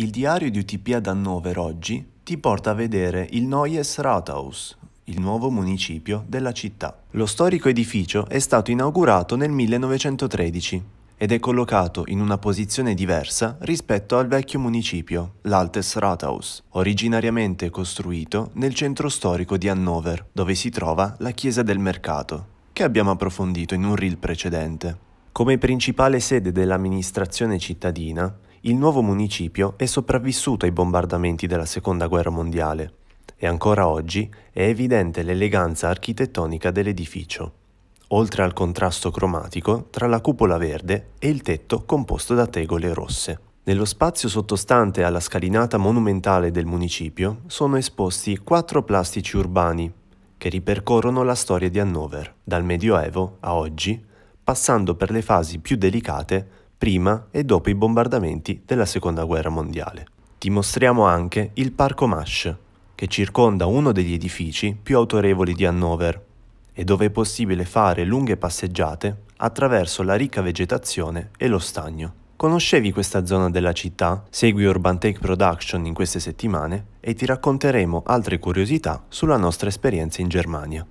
Il diario di UTP ad Hannover oggi ti porta a vedere il Neues Rathaus, il nuovo municipio della città. Lo storico edificio è stato inaugurato nel 1913 ed è collocato in una posizione diversa rispetto al vecchio municipio, l'Altes Rathaus, originariamente costruito nel centro storico di Hannover, dove si trova la chiesa del mercato, che abbiamo approfondito in un reel precedente. Come principale sede dell'amministrazione cittadina, il nuovo municipio è sopravvissuto ai bombardamenti della Seconda Guerra Mondiale e ancora oggi è evidente l'eleganza architettonica dell'edificio, oltre al contrasto cromatico tra la cupola verde e il tetto composto da tegole rosse. Nello spazio sottostante alla scalinata monumentale del municipio sono esposti quattro plastici urbani che ripercorrono la storia di Hannover, dal Medioevo a oggi, passando per le fasi più delicate prima e dopo i bombardamenti della Seconda Guerra Mondiale. Ti mostriamo anche il Parco Masch, che circonda uno degli edifici più autorevoli di Hannover e dove è possibile fare lunghe passeggiate attraverso la ricca vegetazione e lo stagno. Conoscevi questa zona della città? Segui Urban Take Production in queste settimane e ti racconteremo altre curiosità sulla nostra esperienza in Germania.